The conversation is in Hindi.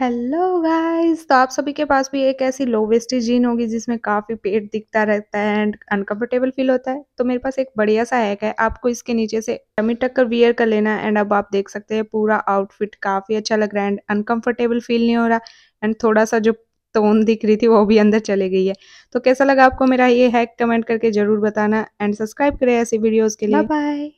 हेलो गाइस तो आप सभी के पास भी एक ऐसी लो वेस्टेज जीन होगी जिसमें काफ़ी पेट दिखता रहता है एंड अनकंफर्टेबल फील होता है तो मेरे पास एक बढ़िया सा हैक है आपको इसके नीचे से टमी टक्कर कर वियर कर लेना एंड अब आप देख सकते हैं पूरा आउटफिट काफ़ी अच्छा लग रहा है एंड अनकंफर्टेबल फील नहीं हो रहा एंड थोड़ा सा जो टोन दिख रही थी वो भी अंदर चले गई है तो कैसा लगा आपको मेरा ये हैक कमेंट करके ज़रूर बताना एंड सब्सक्राइब करें ऐसी वीडियोज़ के लिए बाय